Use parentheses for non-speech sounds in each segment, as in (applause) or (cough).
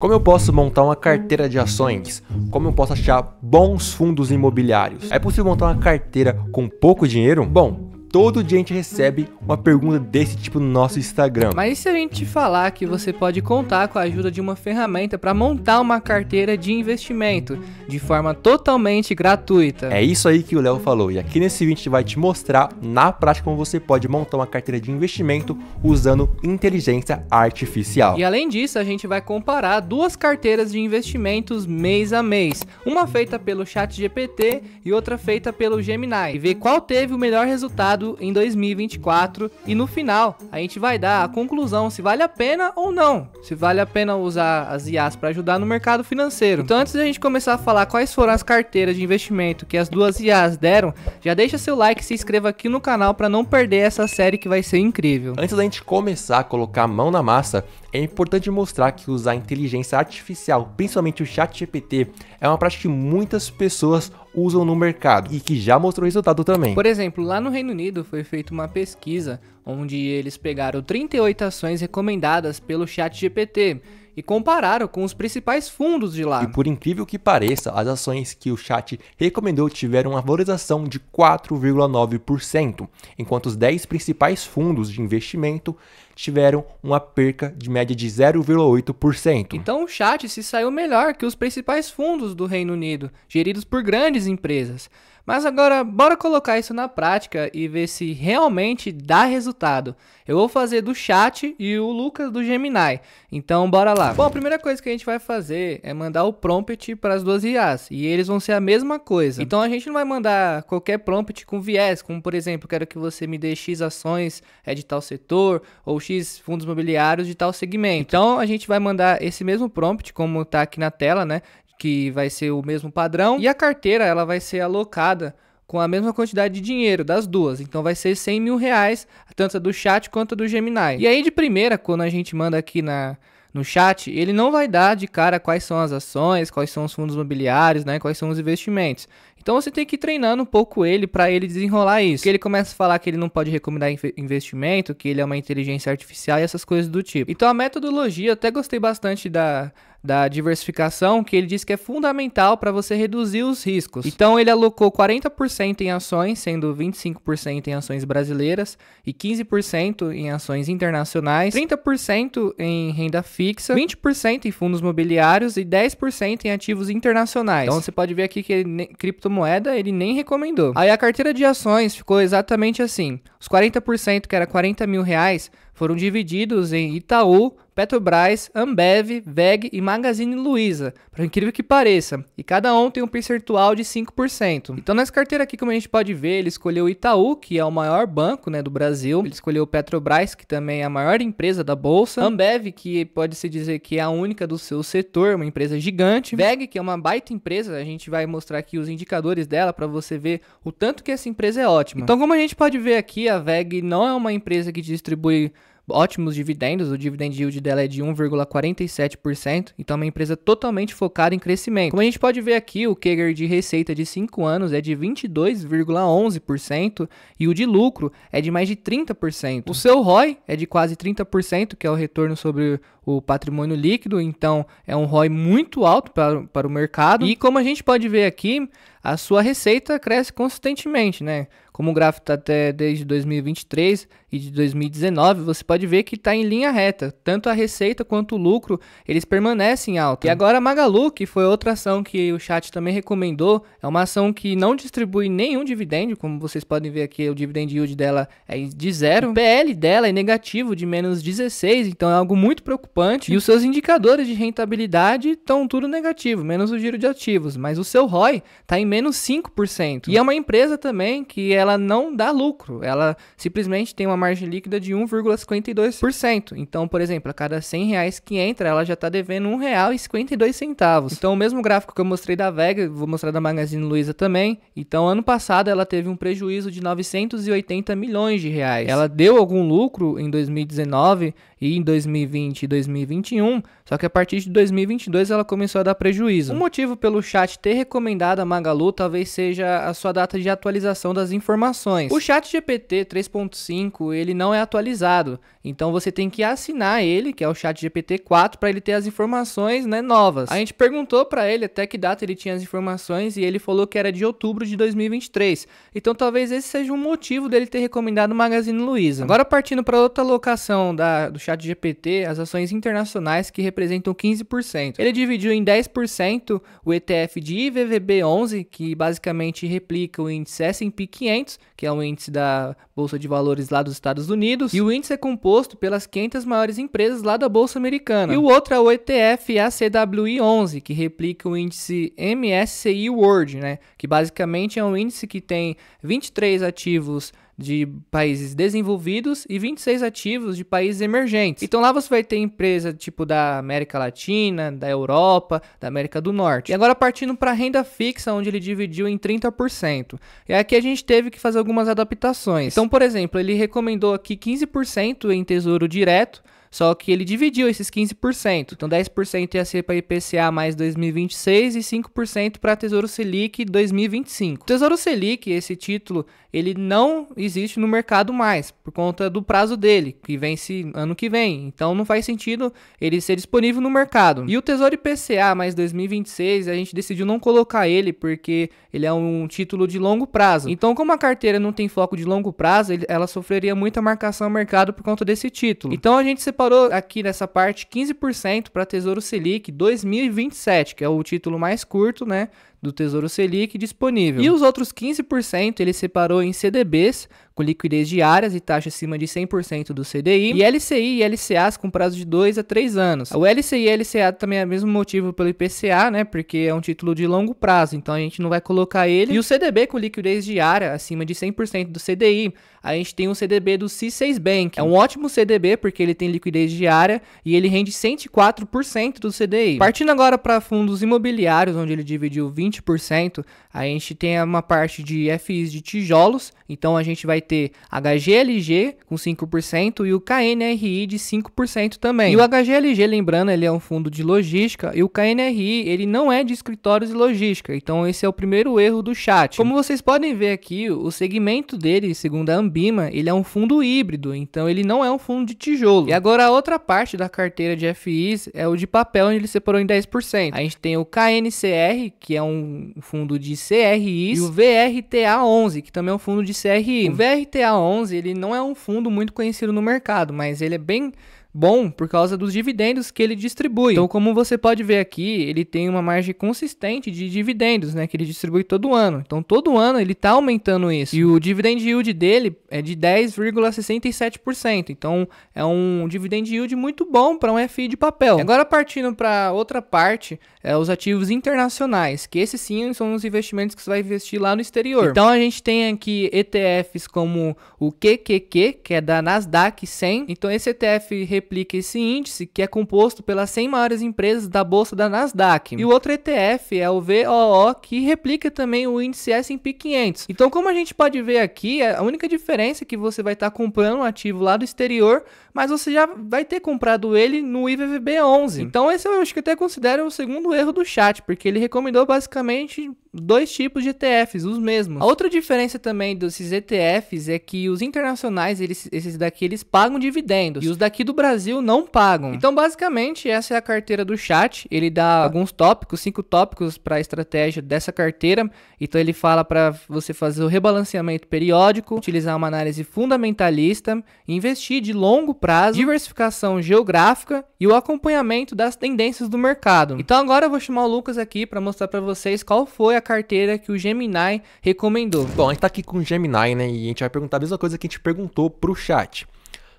Como eu posso montar uma carteira de ações? Como eu posso achar bons fundos imobiliários? É possível montar uma carteira com pouco dinheiro? Bom, Todo dia a gente recebe uma pergunta desse tipo no nosso Instagram. Mas se a gente falar que você pode contar com a ajuda de uma ferramenta para montar uma carteira de investimento de forma totalmente gratuita? É isso aí que o Léo falou. E aqui nesse vídeo a gente vai te mostrar na prática como você pode montar uma carteira de investimento usando inteligência artificial. E além disso, a gente vai comparar duas carteiras de investimentos mês a mês, uma feita pelo ChatGPT e outra feita pelo Gemini, e ver qual teve o melhor resultado lançado em 2024 e no final a gente vai dar a conclusão se vale a pena ou não, se vale a pena usar as IAs para ajudar no mercado financeiro. Então antes a gente começar a falar quais foram as carteiras de investimento que as duas IAs deram, já deixa seu like e se inscreva aqui no canal para não perder essa série que vai ser incrível. Antes da gente começar a colocar a mão na massa, é importante mostrar que usar inteligência artificial, principalmente o ChatGPT, é uma prática que muitas pessoas usam no mercado e que já mostrou resultado também. Por exemplo, lá no Reino Unido foi feita uma pesquisa onde eles pegaram 38 ações recomendadas pelo chat GPT e compararam com os principais fundos de lá. E por incrível que pareça, as ações que o chat recomendou tiveram uma valorização de 4,9%, enquanto os 10 principais fundos de investimento tiveram uma perca de média de 0,8%. Então o chat se saiu melhor que os principais fundos do Reino Unido, geridos por grandes empresas. Mas agora, bora colocar isso na prática e ver se realmente dá resultado. Eu vou fazer do chat e o Lucas do Gemini. Então, bora lá. Bom, a primeira coisa que a gente vai fazer é mandar o prompt para as duas IAs. E eles vão ser a mesma coisa. Então, a gente não vai mandar qualquer prompt com viés, como por exemplo, quero que você me dê X ações é de tal setor ou X fundos imobiliários de tal segmento. Então, a gente vai mandar esse mesmo prompt, como está aqui na tela, né? que vai ser o mesmo padrão, e a carteira ela vai ser alocada com a mesma quantidade de dinheiro das duas. Então vai ser 100 mil reais, tanto a do chat quanto a do Gemini. E aí de primeira, quando a gente manda aqui na, no chat, ele não vai dar de cara quais são as ações, quais são os fundos imobiliários, né, quais são os investimentos. Então você tem que ir treinando um pouco ele para ele desenrolar isso. Porque ele começa a falar que ele não pode recomendar investimento, que ele é uma inteligência artificial e essas coisas do tipo. Então a metodologia, eu até gostei bastante da, da diversificação que ele diz que é fundamental para você reduzir os riscos. Então ele alocou 40% em ações, sendo 25% em ações brasileiras e 15% em ações internacionais, 30% em renda fixa, 20% em fundos mobiliários e 10% em ativos internacionais. Então você pode ver aqui que ele, criptomoeda ele nem recomendou. Aí a carteira de ações ficou exatamente assim: os 40% que era 40 mil reais foram divididos em Itaú, Petrobras, Ambev, VEG e Magazine Luiza, por incrível que pareça, e cada um tem um percentual de 5%. Então nessa carteira aqui, como a gente pode ver, ele escolheu o Itaú, que é o maior banco né, do Brasil, ele escolheu o Petrobras, que também é a maior empresa da Bolsa, Ambev, que pode-se dizer que é a única do seu setor, uma empresa gigante, VEG, que é uma baita empresa, a gente vai mostrar aqui os indicadores dela para você ver o tanto que essa empresa é ótima. Então como a gente pode ver aqui, a VEG não é uma empresa que distribui ótimos dividendos, o dividend yield dela é de 1,47%, então é uma empresa totalmente focada em crescimento. Como a gente pode ver aqui, o CAGR de receita de 5 anos é de 22,11% e o de lucro é de mais de 30%. O seu ROI é de quase 30%, que é o retorno sobre o patrimônio líquido, então é um ROI muito alto para, para o mercado. E como a gente pode ver aqui, a sua receita cresce consistentemente, né? Como o gráfico está até desde 2023 e de 2019, você pode ver que está em linha reta. Tanto a receita quanto o lucro, eles permanecem alta. E agora a Magalu, que foi outra ação que o chat também recomendou, é uma ação que não distribui nenhum dividendo, como vocês podem ver aqui, o dividend yield dela é de zero. O PL dela é negativo, de menos 16, então é algo muito preocupante. E os seus indicadores de rentabilidade estão tudo negativo, menos o giro de ativos. Mas o seu ROI está em menos menos 5%. E é uma empresa também que ela não dá lucro, ela simplesmente tem uma margem líquida de 1,52%. Então, por exemplo, a cada 100 reais que entra, ela já está devendo R$ 1,52. Então, o mesmo gráfico que eu mostrei da Vega, vou mostrar da Magazine Luiza também. Então, ano passado ela teve um prejuízo de 980 milhões de reais. Ela deu algum lucro em 2019 e em 2020 e 2021, só que a partir de 2022 ela começou a dar prejuízo. O motivo pelo chat ter recomendado a Magalu Magalu talvez seja a sua data de atualização das informações. O chat GPT 3.5 ele não é atualizado, então você tem que assinar ele, que é o chat GPT 4, para ele ter as informações né, novas. A gente perguntou para ele até que data ele tinha as informações e ele falou que era de outubro de 2023. Então talvez esse seja um motivo dele ter recomendado o Magazine Luiza. Agora partindo para outra locação da, do chat GPT, as ações internacionais que representam 15%. Ele dividiu em 10% o ETF de IVVB11, que basicamente replica o índice S&P 500, que é um índice da Bolsa de Valores lá dos Estados Unidos, e o índice é composto pelas 500 maiores empresas lá da Bolsa Americana. E o outro é o ETF ACWI11, que replica o índice MSCI World, né, que basicamente é um índice que tem 23 ativos de países desenvolvidos e 26 ativos de países emergentes. Então lá você vai ter empresa tipo da América Latina, da Europa, da América do Norte. E agora partindo para renda fixa, onde ele dividiu em 30%. E aqui a gente teve que fazer algumas adaptações. Então, por exemplo, ele recomendou aqui 15% em tesouro direto, só que ele dividiu esses 15%. Então 10% ia ser para IPCA mais 2026 e 5% para Tesouro Selic 2025. O Tesouro Selic, esse título, ele não existe no mercado mais por conta do prazo dele, que vence ano que vem. Então não faz sentido ele ser disponível no mercado. E o Tesouro IPCA mais 2026, a gente decidiu não colocar ele porque ele é um título de longo prazo. Então, como a carteira não tem foco de longo prazo, ela sofreria muita marcação ao mercado por conta desse título. Então a gente se separou aqui nessa parte 15% para Tesouro Selic 2027, que é o título mais curto, né? do Tesouro Selic disponível. E os outros 15% ele separou em CDBs, com liquidez diárias e taxa acima de 100% do CDI, e LCI e LCAs com prazo de 2 a 3 anos. O LCI e LCA também é o mesmo motivo pelo IPCA, né? Porque é um título de longo prazo, então a gente não vai colocar ele. E o CDB com liquidez diária acima de 100% do CDI, a gente tem o um CDB do C6 Bank. É um ótimo CDB porque ele tem liquidez diária e ele rende 104% do CDI. Partindo agora para fundos imobiliários, onde ele dividiu 20 20%, a gente tem uma parte de FIs de tijolos, então a gente vai ter HGLG com 5% e o KNRI de 5% também. E o HGLG, lembrando, ele é um fundo de logística e o KNRI, ele não é de escritórios e logística, então esse é o primeiro erro do chat. Como vocês podem ver aqui, o segmento dele, segundo a Ambima, ele é um fundo híbrido, então ele não é um fundo de tijolo. E agora a outra parte da carteira de FIs é o de papel, onde ele separou em 10%. A gente tem o KNCR, que é um um fundo de CRIs, e o VRTA11, que também é um fundo de CRI. O VRTA11, ele não é um fundo muito conhecido no mercado, mas ele é bem bom por causa dos dividendos que ele distribui. Então, como você pode ver aqui, ele tem uma margem consistente de dividendos, né, que ele distribui todo ano. Então, todo ano ele está aumentando isso. E o dividend yield dele é de 10,67%. Então, é um dividend yield muito bom para um FI de papel. Agora, partindo para outra parte, é os ativos internacionais, que esses sim são os investimentos que você vai investir lá no exterior. Então, a gente tem aqui ETFs como o QQQ, que é da Nasdaq 100. Então, esse ETF replica esse índice, que é composto pelas 100 maiores empresas da bolsa da Nasdaq. E o outro ETF é o VOO, que replica também o índice S&P 500. Então, como a gente pode ver aqui, é a única diferença é que você vai estar tá comprando um ativo lá do exterior, mas você já vai ter comprado ele no IVVB 11. Então, esse eu acho que até considero o segundo erro do chat, porque ele recomendou basicamente dois tipos de ETFs, os mesmos. A outra diferença também desses ETFs é que os internacionais, eles, esses daqui, eles pagam dividendos e os daqui do Brasil não pagam. Então, basicamente, essa é a carteira do chat. Ele dá tá. alguns tópicos, cinco tópicos para a estratégia dessa carteira. Então, ele fala para você fazer o rebalanceamento periódico, utilizar uma análise fundamentalista, investir de longo prazo, diversificação geográfica e o acompanhamento das tendências do mercado. Então, agora eu vou chamar o Lucas aqui para mostrar para vocês qual foi a carteira que o Gemini recomendou. Bom, a gente tá aqui com o Gemini, né? E a gente vai perguntar a mesma coisa que a gente perguntou pro chat.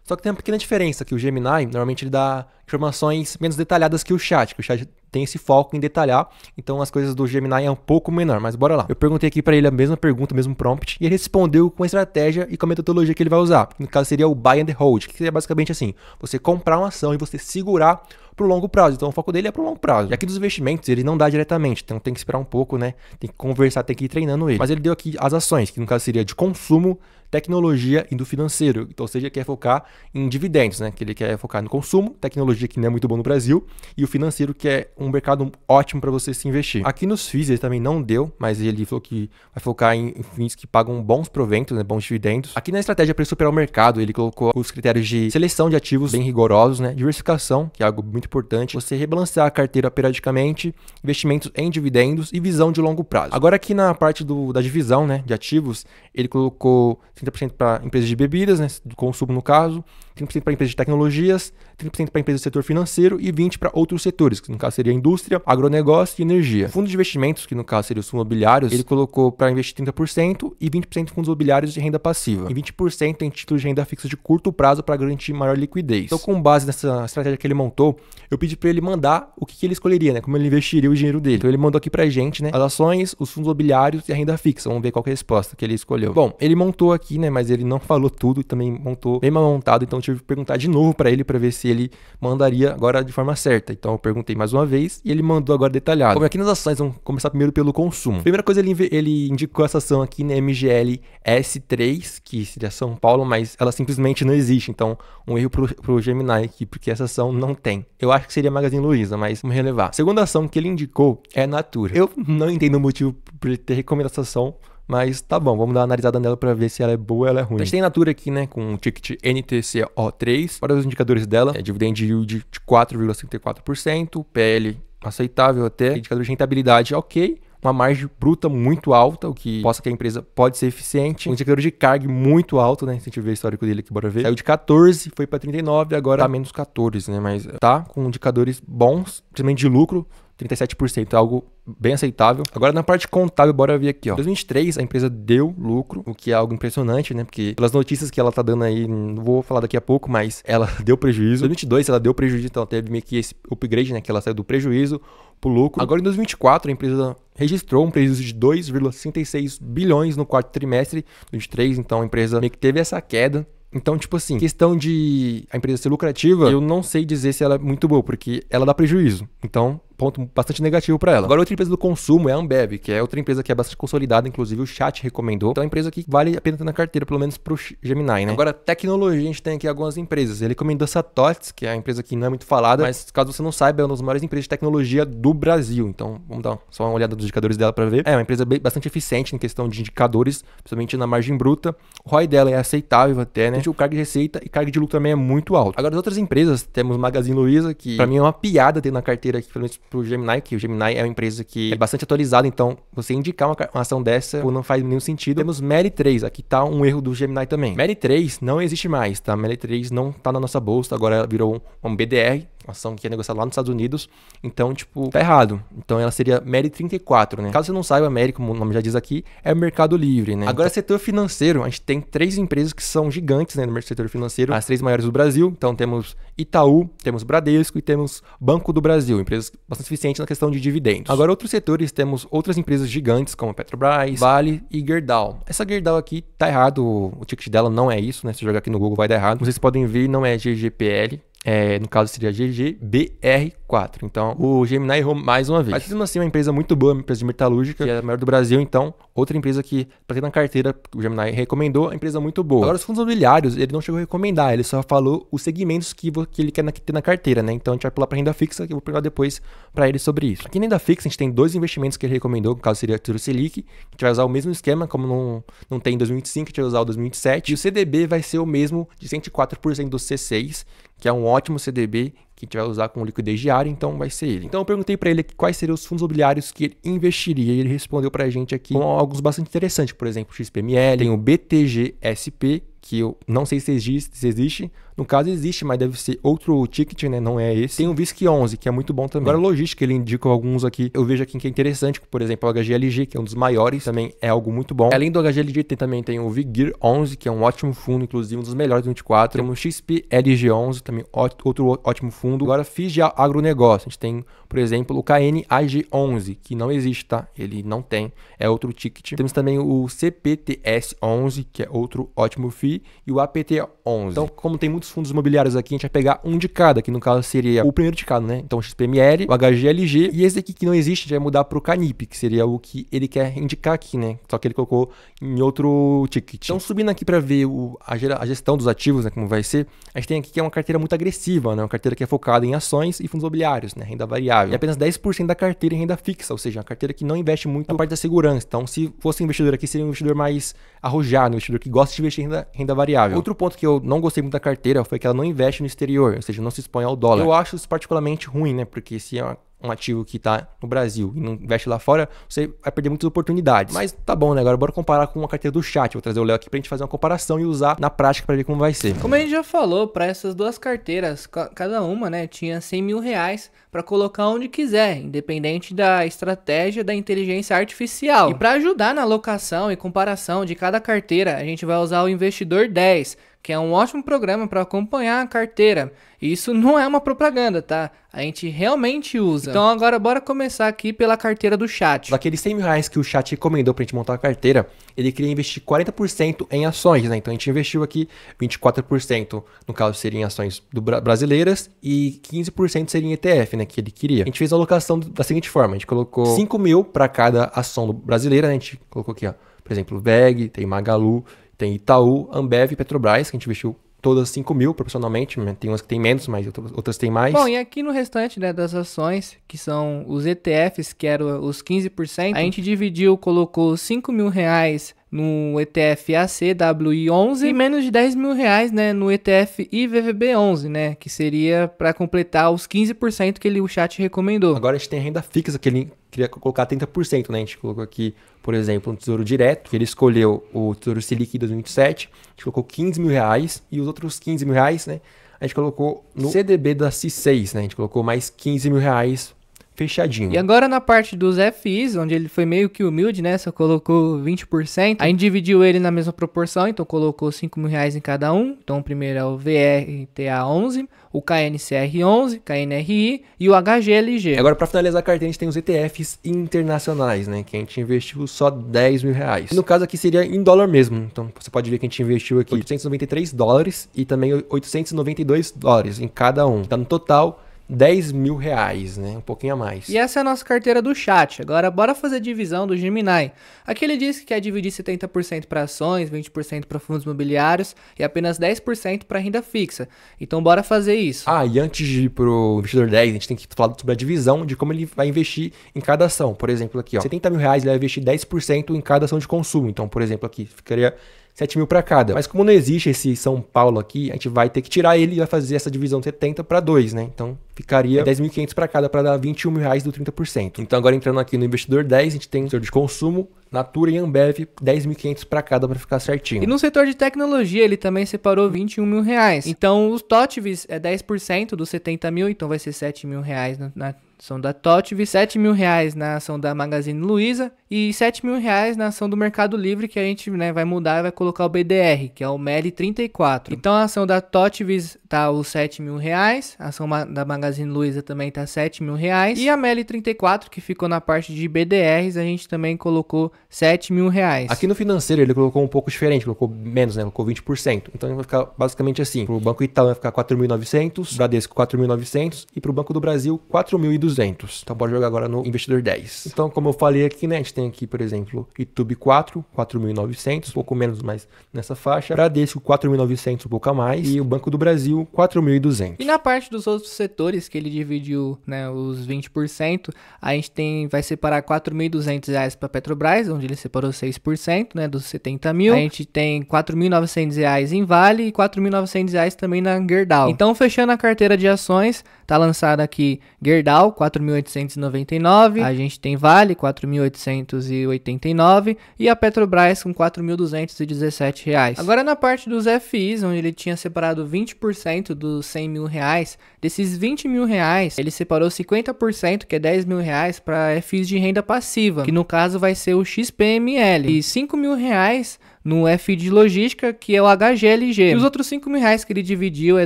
Só que tem uma pequena diferença, que o Gemini normalmente ele dá informações menos detalhadas que o chat, que o chat tem esse foco em detalhar, então as coisas do Gemini é um pouco menor, mas bora lá. Eu perguntei aqui para ele a mesma pergunta, o mesmo prompt, e ele respondeu com a estratégia e com a metodologia que ele vai usar. No caso seria o buy and hold, que seria basicamente assim, você comprar uma ação e você segurar para o longo prazo. Então o foco dele é para o longo prazo. E aqui dos investimentos, ele não dá diretamente, então tem que esperar um pouco, né? Tem que conversar, tem que ir treinando ele. Mas ele deu aqui as ações, que no caso seria de consumo, tecnologia e do financeiro. Então, ou seja, ele quer focar em dividendos, né? Que ele quer focar no consumo, tecnologia que não é muito bom no Brasil, e o financeiro, que é um mercado ótimo para você se investir. Aqui nos FIIs ele também não deu, mas ele falou que vai focar em FIIs que pagam bons proventos, né? bons dividendos. Aqui na estratégia para superar o mercado, ele colocou os critérios de seleção de ativos bem rigorosos, né? Diversificação, que é algo muito importante. Você rebalancear a carteira periodicamente, investimentos em dividendos e visão de longo prazo. Agora aqui na parte do, da divisão, né, de ativos, ele colocou 30% para empresas de bebidas, né, de consumo no caso, 30% para empresas de tecnologias, 30% para empresas do setor financeiro e 20% para outros setores, que no caso seria indústria, agronegócio e energia. O fundo de investimentos, que no caso seria os fundos imobiliários, ele colocou para investir 30% e 20% em fundos imobiliários de renda passiva e 20% em títulos de renda fixa de curto prazo para garantir maior liquidez. Então, com base nessa estratégia que ele montou, eu pedi para ele mandar o que, que, ele escolheria, né? Como ele investiria o dinheiro dele. Então, ele mandou aqui para a gente, né? As ações, os fundos imobiliários e a renda fixa. Vamos ver qual é a resposta que ele escolheu. Bom, ele montou aqui, né? Mas ele não (laughs) falou tudo e também montou bem mal montado, então tive que perguntar de novo para ele para ver se ele mandaria agora de forma certa. Então eu perguntei mais uma vez e ele mandou agora detalhado. Como aqui é nas ações, vamos começar primeiro pelo consumo. Primeira coisa, ele, ele indicou essa ação aqui na MGL S3, que seria São Paulo, mas ela simplesmente não existe. Então, um erro para o Gemini aqui, porque essa ação não tem. Eu acho que seria Magazine Luiza, mas vamos relevar. segunda ação que ele indicou é Natura. Eu não entendo o motivo por ele ter recomendado essa ação mas tá bom, vamos dar uma analisada nela para ver se ela é boa ou ela é ruim. A gente tem Natura aqui, né, com o ticket NTCO3. Para os indicadores dela, é dividend yield de 4,54%, PL aceitável até, indicador de rentabilidade ok, uma margem bruta muito alta, o que mostra que a empresa pode ser eficiente. Um indicador de carga muito alto, né? Se a gente ver o histórico dele aqui, bora ver. Saiu de 14, foi para 39, agora tá menos 14, né? Mas tá com indicadores bons, principalmente de lucro. 37%, é algo bem aceitável. Agora na parte contábil, bora ver aqui, ó. Em 2023 a empresa deu lucro, o que é algo impressionante, né? Porque pelas notícias que ela tá dando aí, não vou falar daqui a pouco, mas ela (laughs) deu prejuízo. Em 2022 ela deu prejuízo, então teve meio que esse upgrade, né, que ela saiu do prejuízo pro lucro. Agora em 2024 a empresa registrou um prejuízo de 2,66 bilhões no quarto trimestre de 2023, então a empresa meio que teve essa queda então, tipo assim, questão de a empresa ser lucrativa, eu não sei dizer se ela é muito boa, porque ela dá prejuízo. Então, ponto bastante negativo para ela. Agora, outra empresa do consumo é a Ambev, que é outra empresa que é bastante consolidada, inclusive o chat recomendou. Então, é uma empresa que vale a pena ter na carteira, pelo menos pro Gemini, né? Agora, tecnologia, a gente tem aqui algumas empresas. Ele recomendou Satots, que é a empresa que não é muito falada, mas caso você não saiba, é uma das maiores empresas de tecnologia do Brasil. Então, vamos dar só uma olhada dos indicadores dela para ver. É uma empresa bastante eficiente em questão de indicadores, principalmente na margem bruta. O ROI dela é aceitável até, né? O cargo de receita e cargo de lucro também é muito alto. Agora, as outras empresas, temos Magazine Luiza, que para mim é uma piada ter na carteira aqui, pelo menos pro Gemini, que o Gemini é uma empresa que é bastante atualizada, então você indicar uma, uma ação dessa não faz nenhum sentido. Temos Meli 3, aqui tá um erro do Gemini também. Meli 3 não existe mais, tá? Meli 3 não tá na nossa bolsa, agora virou um BDR, ação que é negociada lá nos Estados Unidos. Então, tipo, tá errado. Então ela seria Mary 34, né? Caso você não saiba, Mary, como o nome já diz aqui, é mercado livre, né? Agora, então setor financeiro, a gente tem três empresas que são gigantes né, no setor financeiro, as três maiores do Brasil. Então temos Itaú, temos Bradesco e temos Banco do Brasil, empresas bastante eficientes na questão de dividendos. Agora, outros setores, temos outras empresas gigantes como Petrobras, Vale e Gerdau. Essa Gerdau aqui tá errado, o ticket dela não é isso, né? Se jogar aqui no Google vai dar errado. Como vocês podem ver, não é GGPL, é, no caso seria GGBR4. Então o Gemini errou mais uma vez. Mas mesmo assim, é uma empresa muito boa, uma empresa de metalúrgica, que é a maior do Brasil. Então, outra empresa que, para ter tá na carteira, o Gemini recomendou, é uma empresa muito boa. Agora, os fundos imobiliários, ele não chegou a recomendar, ele só falou os segmentos que, que ele quer na, ter na carteira, né? Então a gente vai pular para renda fixa, que eu vou perguntar depois para ele sobre isso. Aqui na renda fixa, a gente tem dois investimentos que ele recomendou, no caso seria a Tesouro Selic, a gente vai usar o mesmo esquema, como não, não tem em 2025, a gente vai usar o 2027. E o CDB vai ser o mesmo de 104% do C6, que é um ótimo CDB que a gente vai usar com liquidez diária, então vai ser ele. Então eu perguntei para ele quais seriam os fundos imobiliários que ele investiria e ele respondeu para a gente aqui com alguns bastante interessantes, por exemplo, XPML, tem o BTGSP que eu não sei se existe, se existe. No caso, existe, mas deve ser outro ticket, né? Não é esse. Tem o VISC 11, que é muito bom também. Agora, logística, ele indica alguns aqui. Eu vejo aqui que é interessante, por exemplo, o HGLG, que é um dos maiores, também é algo muito bom. Além do HGLG, tem, também tem o Vigir 11, que é um ótimo fundo, inclusive um dos melhores do 24. Temos o XP LG 11, também outro ótimo fundo. Agora, FIS de agronegócio. A gente tem, por exemplo, o KNAG 11, que não existe, tá? Ele não tem. É outro ticket. Temos também o CPTS 11, que é outro ótimo FII e o APT11. Então, como tem muitos fundos imobiliários aqui, a gente vai pegar um de cada, que no caso seria o primeiro de cada, né? Então, o XPML, o HGLG e esse aqui que não existe, a gente vai mudar para o CANIP, que seria o que ele quer indicar aqui, né? Só que ele colocou em outro ticket. Então, subindo aqui para ver o, a, gestão dos ativos, né? Como vai ser, a gente tem aqui que é uma carteira muito agressiva, né? Uma carteira que é focada em ações e fundos imobiliários, né? Renda variável. E apenas 10% da carteira em é renda fixa, ou seja, uma carteira que não investe muito na parte da segurança. Então, se fosse investidor aqui, seria um investidor mais arrojado, no investidor que gosta de investir em renda, renda, variável. Outro ponto que eu não gostei muito da carteira foi que ela não investe no exterior, ou seja, não se expõe ao dólar. Eu acho isso particularmente ruim, né? Porque se é uma um ativo que está no Brasil e não investe lá fora, você vai perder muitas oportunidades. Mas tá bom, né? Agora bora comparar com uma carteira do chat. Vou trazer o Léo aqui para a gente fazer uma comparação e usar na prática para ver como vai ser. Como a gente já falou, para essas duas carteiras, cada uma, né, tinha 100 mil reais para colocar onde quiser, independente da estratégia da inteligência artificial. E para ajudar na locação e comparação de cada carteira, a gente vai usar o investidor 10, que é um ótimo programa para acompanhar a carteira. E isso não é uma propaganda, tá? A gente realmente usa. Então agora bora começar aqui pela carteira do chat. Daqueles 100 mil reais que o chat recomendou para a gente montar a carteira, ele queria investir 40% em ações, né? Então a gente investiu aqui 24%, no caso seriam ações brasileiras e 15% seria ETF, né? Que ele queria. A gente fez a alocação da seguinte forma, a gente colocou 5 mil para cada ação brasileira, né? a gente colocou aqui, ó, por exemplo, VEG, tem Magalu tem Itaú, Ambev e Petrobras, que a gente investiu todas 5 mil proporcionalmente. Né? Tem umas que tem menos, mas outras tem mais. Bom, e aqui no restante né, das ações, que são os ETFs, que eram os 15%, a uhum. gente dividiu, colocou 5 mil reais no ETF ACWI11 e menos de 10 mil reais né, no ETF IVVB11, né, que seria para completar os 15% que ele, o chat recomendou. Agora a gente tem a renda fixa, que ele queria colocar 30%. Né? A gente colocou aqui, por exemplo, um tesouro direto, que ele escolheu o tesouro Selic 2027, a gente colocou 15 mil reais e os outros 15 mil reais né, a gente colocou no CDB da C6, né? a gente colocou mais 15 mil reais fechadinho. E agora na parte dos FIs, onde ele foi meio que humilde, né? Só colocou 20%. Aí dividiu ele na mesma proporção, então colocou 5 mil reais em cada um. Então o primeiro é o VRTA11, o KNCR11, KNRI e o HGLG. Agora para finalizar a carteira a gente tem os ETFs internacionais, né? Que a gente investiu só 10 mil reais. no caso aqui seria em dólar mesmo. Então você pode ver que a gente investiu aqui 893 dólares e também 892 dólares em cada um. Tá então, no total 10 mil reais, né? Um pouquinho a mais. E essa é a nossa carteira do chat. Agora, bora fazer a divisão do Gemini. Aqui ele diz que quer dividir 70% para ações, 20% para fundos imobiliários e apenas 10% para renda fixa. Então, bora fazer isso. Ah, e antes de ir pro investidor 10, a gente tem que falar sobre a divisão de como ele vai investir em cada ação. Por exemplo, aqui, ó, 70 mil reais ele vai investir 10% em cada ação de consumo. Então, por exemplo, aqui ficaria 7 mil para cada. Mas como não existe esse São Paulo aqui, a gente vai ter que tirar ele e vai fazer essa divisão 70 para 2, né? Então ficaria 10.500 para cada para dar 21 mil reais do 30%. Então agora entrando aqui no investidor 10, a gente tem o setor de consumo, Natura e Ambev, 10.500 para cada para ficar certinho. E no setor de tecnologia ele também separou 21 mil reais. Então os TOTVs é 10% dos 70 mil, então vai ser 7 mil reais na, na ação da Totiv, 7 mil reais na ação da Magazine Luiza e 7 mil reais na ação do Mercado Livre, que a gente né, vai mudar e vai colocar o BDR, que é o MEL 34. Então a ação da Totvis tá os 7 mil reais, a ação da Magazine Luiza também tá 7 mil reais, e a MEL 34, que ficou na parte de BDRs, a gente também colocou 7 mil reais. Aqui no financeiro ele colocou um pouco diferente, colocou menos, né? Colocou 20%. Então vai ficar basicamente assim, pro Banco Itaú vai ficar 4.900, Bradesco 4.900 e pro Banco do Brasil 4.200. 200. Então bora jogar agora no investidor 10. Então, como eu falei aqui, né, a gente tem aqui, por exemplo, YouTube 4, 4.900, um pouco menos, mas nessa faixa. Bradesco 4.900, um pouco a mais. E o Banco do Brasil 4.200. E na parte dos outros setores que ele dividiu, né, os 20%, a gente tem vai separar 4.200 reais para Petrobras, onde ele separou 6%, né, dos 70 mil. A gente tem 4.900 reais em Vale e 4.900 reais também na Gerdau. Então, fechando a carteira de ações, tá lançada aqui Gerdau 4.899, a gente tem Vale 4.889 e a Petrobras com 4.217 reais. Agora na parte dos FIs, onde ele tinha separado 20% dos 100 mil reais, desses 20 mil reais, ele separou 50%, que é 10 mil reais, para FIs de renda passiva, que no caso vai ser o XPML, e 5 mil reais no F de Logística, que é o HGLG. E os outros 5 mil reais que ele dividiu é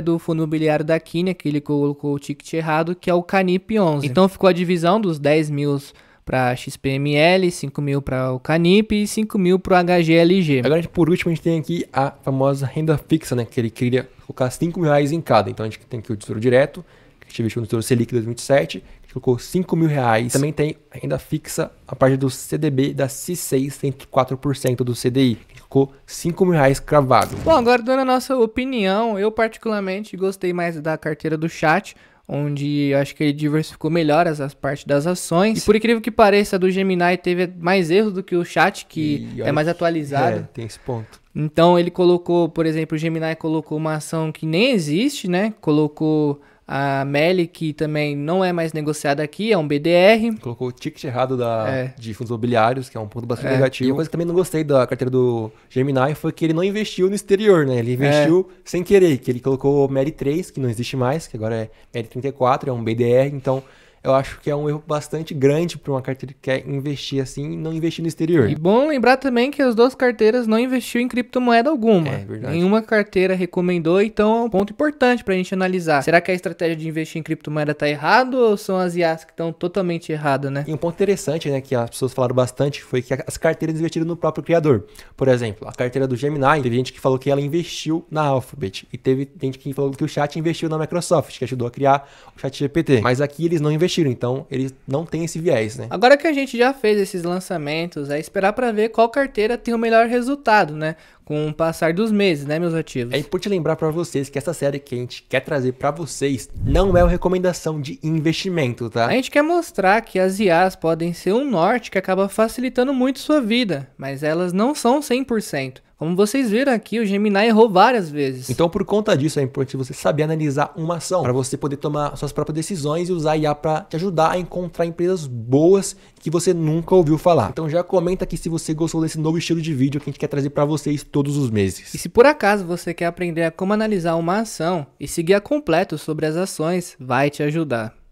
do fundo imobiliário da Kine, que ele colocou o ticket errado, que é o Canip 11. Então ficou a divisão dos 10 mil para XPML, 5 mil para o Canip e 5 mil para o HGLG. Agora, por último, a gente tem aqui a famosa renda fixa, né? Que ele queria colocar 5 mil reais em cada. Então a gente tem aqui o Tesouro Direto, gente investiu no Tesouro Selic 2007, que colocou 5 mil reais. Também tem renda fixa a parte do CDB da C6, 104% do CDI, que colocou 5 mil reais cravado. Bom, agora dando a nossa opinião, eu particularmente gostei mais da carteira do chat, onde acho que ele diversificou melhor as partes das ações. E por incrível que pareça, a do Gemini teve mais erros do que o chat, que é mais atualizado. É, tem esse ponto. Então ele colocou, por exemplo, o Gemini colocou uma ação que nem existe, né? Colocou a Meli, que também não é mais negociada aqui, é um BDR. Colocou o ticket errado da, é. de fundos imobiliários, que é um ponto bastante é, negativo. E uma coisa que também não gostei da carteira do Gemini foi que ele não investiu no exterior, né? Ele é. investiu é. sem querer, que ele colocou o Meli 3, que não existe mais, que agora é Meli 34, é um BDR, então eu acho que é um erro bastante grande para uma carteira que quer investir assim e não investir no exterior. E bom lembrar também que as duas carteiras não investiu em criptomoeda alguma. É verdade. Nenhuma carteira recomendou, então é um ponto importante para a gente analisar. Será que a estratégia de investir em criptomoeda está errado ou são as IAs que estão totalmente erradas, né? E um ponto interessante, né, que as pessoas falaram bastante foi que as carteiras investiram no próprio criador. Por exemplo, a carteira do Gemini, teve gente que falou que ela investiu na Alphabet e teve gente que falou que o Chat investiu na Microsoft, que ajudou a criar o Chat GPT. Mas aqui eles não investiram investiram. Então, eles não têm esse viés, né? Agora que a gente já fez esses lançamentos, é esperar para ver qual carteira tem o melhor resultado, né? com o passar dos meses, né, meus ativos? É importante lembrar para vocês que essa série que a gente quer trazer para vocês não é uma recomendação de investimento, tá? A gente quer mostrar que as IAs podem ser um norte que acaba facilitando muito sua vida, mas elas não são 100%. Como vocês viram aqui, o Gemini errou várias vezes. Então, por conta disso, é importante você saber analisar uma ação para você poder tomar suas próprias decisões e usar a IA para te ajudar a encontrar empresas boas que você nunca ouviu falar. Então já comenta aqui se você gostou desse novo estilo de vídeo que a gente quer trazer para vocês todos os meses. E se por acaso você quer aprender a como analisar uma ação e seguir a completo sobre as ações, vai te ajudar.